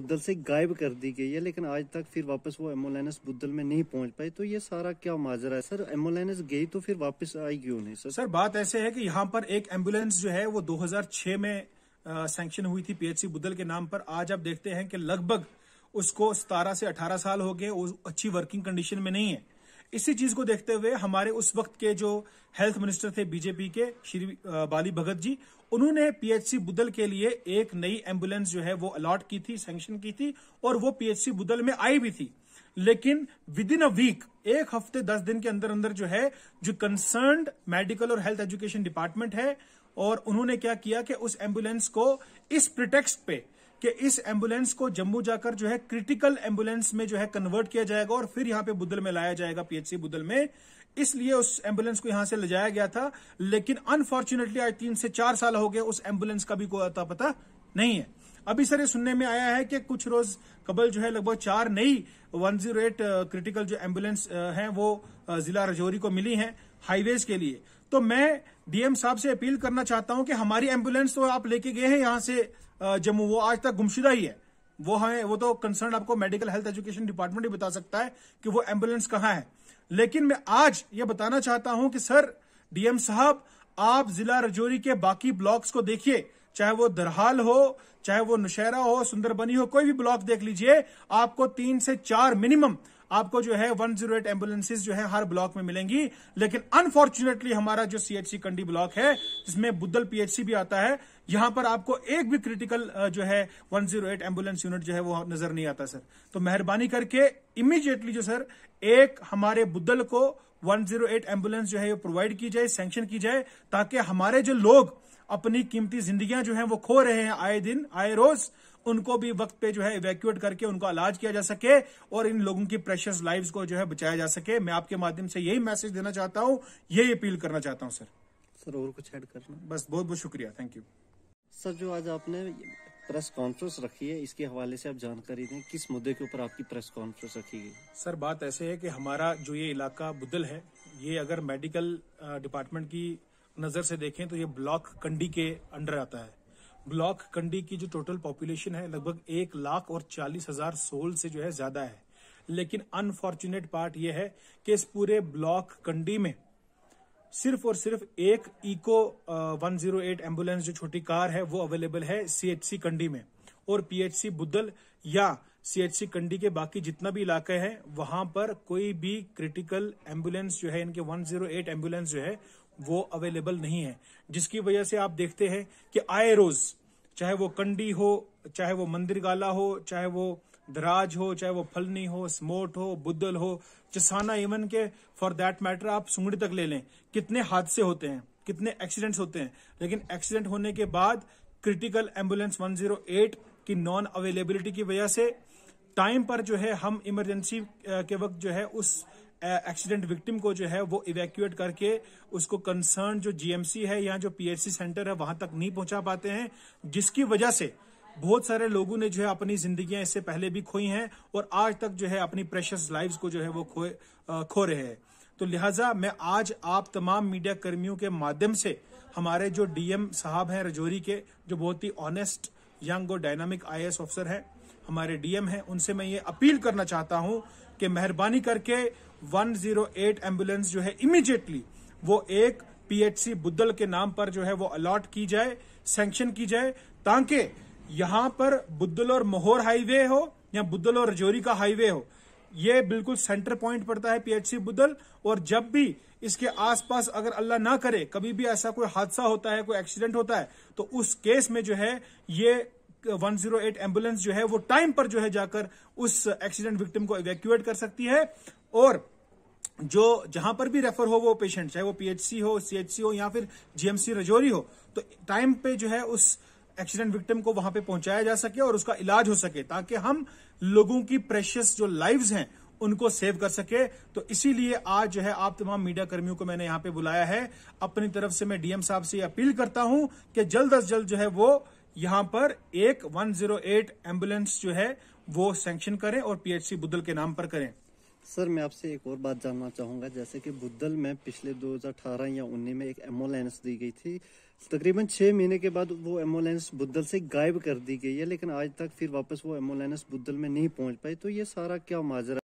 बुद्धल से गायब कर दी गई है लेकिन आज तक फिर वापस वो एम्बुलेंस बुद्धल में नहीं पहुंच पाई तो ये सारा क्या माजरा है सर एम्बुलेंस गई तो फिर वापस आई क्यों नहीं सर सर बात ऐसे है कि यहाँ पर एक एम्बुलेंस जो है वो 2006 में सैंक्शन हुई थी पीएचसी बुद्धल के नाम पर आज आप देखते हैं कि लगभग उसको सतारह से अठारह साल हो गए अच्छी वर्किंग कंडीशन में नहीं है इसी चीज को देखते हुए हमारे उस वक्त के जो हेल्थ मिनिस्टर थे बीजेपी के श्री बाली भगत जी उन्होंने पीएचसी बुद्धल के लिए एक नई एम्बुलेंस जो है वो अलॉट की थी सैंक्शन की थी और वो पीएचसी बुद्धल में आई भी थी लेकिन विद इन अ वीक एक हफ्ते दस दिन के अंदर अंदर जो है जो कंसर्न मेडिकल और हेल्थ एजुकेशन डिपार्टमेंट है और उन्होंने क्या किया कि उस एम्बुलेंस को इस प्रिटेक्स्ट पे कि इस एम्बुलेंस को जम्मू जाकर जो है क्रिटिकल एम्बुलेंस में जो है कन्वर्ट किया जाएगा और फिर यहां पे बुद्धल में लाया जाएगा पीएचसी बुद्धल में इसलिए उस एम्बुलेंस को यहां से ले जाया गया था लेकिन अनफॉर्चुनेटली आज तीन से चार साल हो गए उस एम्बुलेंस का भी कोई अता पता नहीं है अभी सर ये सुनने में आया है कि कुछ रोज कबल जो है लगभग चार नई एट क्रिटिकल जो एम्बुलेंस है वो जिला रजौरी को मिली है हाईवेज के लिए तो मैं डीएम साहब से अपील करना चाहता हूं कि हमारी एम्बुलेंस तो आप लेके गए हैं यहां से जम्मू वो आज तक गुमशुदा ही है वो हमें वो तो कंसर्न आपको मेडिकल हेल्थ एजुकेशन डिपार्टमेंट ही बता सकता है कि वो एम्बुलेंस कहाँ है लेकिन मैं आज ये बताना चाहता हूं कि सर डीएम साहब आप जिला रजौरी के बाकी ब्लॉक्स को देखिए चाहे वो दरहाल हो चाहे वो नशहरा हो सुंदरबनी हो कोई भी ब्लॉक देख लीजिए आपको तीन से चार मिनिमम आपको जो है 108 एम्बुलेंसेज जो है हर ब्लॉक में मिलेंगी लेकिन अनफॉर्चुनेटली हमारा जो सीएचसी कंडी ब्लॉक है जिसमें बुद्धल पीएचसी भी आता है यहां पर आपको एक भी क्रिटिकल जो है 108 एम्बुलेंस यूनिट जो है वो नजर नहीं आता सर तो मेहरबानी करके इमीजिएटली जो सर एक हमारे बुद्धल को 108 एम्बुलेंस जो है प्रोवाइड की जाए सैंक्शन की जाए ताकि हमारे जो लोग अपनी कीमती जिंदगियां जो है वो खो रहे हैं आए दिन आए रोज उनको भी वक्त पे जो है इवैक्यूएट करके उनका इलाज किया जा सके और इन लोगों की प्रेशस लाइव को जो है बचाया जा सके मैं आपके माध्यम से यही मैसेज देना चाहता हूँ यही अपील करना चाहता हूँ सर सर और कुछ ऐड करना बस बहुत बहुत शुक्रिया थैंक यू सर जो आज आपने प्रेस कॉन्फ्रेंस रखी है इसके हवाले से आप जानकारी दें किस मुद्दे के ऊपर आपकी प्रेस कॉन्फ्रेंस रखी गई सर बात ऐसे है कि हमारा जो ये इलाका बुदल है ये अगर मेडिकल डिपार्टमेंट की नज़र से देखें तो ये ब्लॉक कंडी के अंडर आता है ब्लॉक कंडी की जो टोटल पॉपुलेशन है लगभग एक लाख और चालीस हजार सोल से जो है ज्यादा है लेकिन अनफॉर्चुनेट पार्ट यह है कि इस पूरे ब्लॉक कंडी में सिर्फ और सिर्फ एक Eeco one zero eight ambulance जो छोटी कार है वो अवेलेबल है सीएचसी कंडी में और पीएचसी बुद्धल या सीएचसी कंडी के बाकी जितना भी इलाके हैं वहां पर कोई भी क्रिटिकल एम्बुलेंस जो है इनके 108 एम्बुलेंस जो है वो अवेलेबल नहीं है जिसकी वजह से आप देखते हैं कि आए रोज चाहे वो कंडी हो चाहे वो मंदिर गाला हो चाहे वो दराज हो चाहे वो फलनी हो स्मोट हो बुद्धल हो चसाना इवन के फॉर दैट मैटर आप सुंगड़ी तक ले लें कितने हादसे होते हैं कितने एक्सीडेंट्स होते हैं लेकिन एक्सीडेंट होने के बाद क्रिटिकल एम्बुलेंस 108 की नॉन अवेलेबिलिटी की वजह से टाइम पर जो है हम इमरजेंसी के वक्त जो है उस एक्सीडेंट विक्टिम को जो है वो इवेक्यूएट करके उसको कंसर्न जो जीएमसी है या जो पीएचसी सेंटर है वहां तक नहीं पहुंचा पाते हैं जिसकी वजह से बहुत सारे लोगों ने जो है अपनी जिंदगियां इससे पहले भी खोई हैं और आज तक जो है अपनी प्रेशस लाइव्स को जो है वो खोए खो रहे हैं तो लिहाजा मैं आज आप तमाम मीडिया कर्मियों के माध्यम से हमारे जो डीएम साहब हैं रजौरी के जो बहुत ही ऑनेस्ट यंग और डायनामिक आई ऑफिसर हैं हमारे डीएम हैं उनसे मैं ये अपील करना चाहता हूं कि मेहरबानी करके 108 एम्बुलेंस जो है इमीडिएटली वो एक पीएचसी बुद्धल के नाम पर जो है वो अलॉट की जाए सेंक्शन की जाए ताकि यहां पर बुद्धल और मोहर हाईवे हो या बुद्धल और रजौरी का हाईवे हो ये बिल्कुल सेंटर पॉइंट पड़ता है पीएचसी बुद्धल और जब भी इसके आसपास अगर अल्लाह ना करे कभी भी ऐसा कोई हादसा होता है कोई एक्सीडेंट होता है तो उस केस में जो है ये 108 एम्बुलेंस जो है वो टाइम पर जो है जाकर उस एक्सीडेंट विक्टिम को इवेक्यूएट कर सकती है और जो जहां पर भी रेफर हो वो पेशेंट चाहे वो पीएचसी हो सीएचसी हो या फिर जीएमसी रजौरी हो तो टाइम पे जो है उस एक्सीडेंट विक्टिम को वहां पे पहुंचाया जा सके और उसका इलाज हो सके ताकि हम लोगों की प्रेशियस जो लाइव्स हैं उनको सेव कर सके तो इसीलिए आज जो है आप तमाम मीडिया कर्मियों को मैंने यहां पे बुलाया है अपनी तरफ से मैं डीएम साहब से अपील करता हूं कि जल्द अज जल्द जो है वो यहां पर एक 108 एम्बुलेंस जो है वो सेंक्शन करें और पीएचसी बुद्धल के नाम पर करें सर मैं आपसे एक और बात जानना चाहूंगा जैसे कि बुद्धल में पिछले 2018 या 19 में एक एम्बुलेंस दी गई थी तकरीबन छह महीने के बाद वो एम्बुलेंस बुद्धल से गायब कर दी गई है लेकिन आज तक फिर वापस वो एम्बुलेंस बुद्धल में नहीं पहुंच पाई तो ये सारा क्या माजरा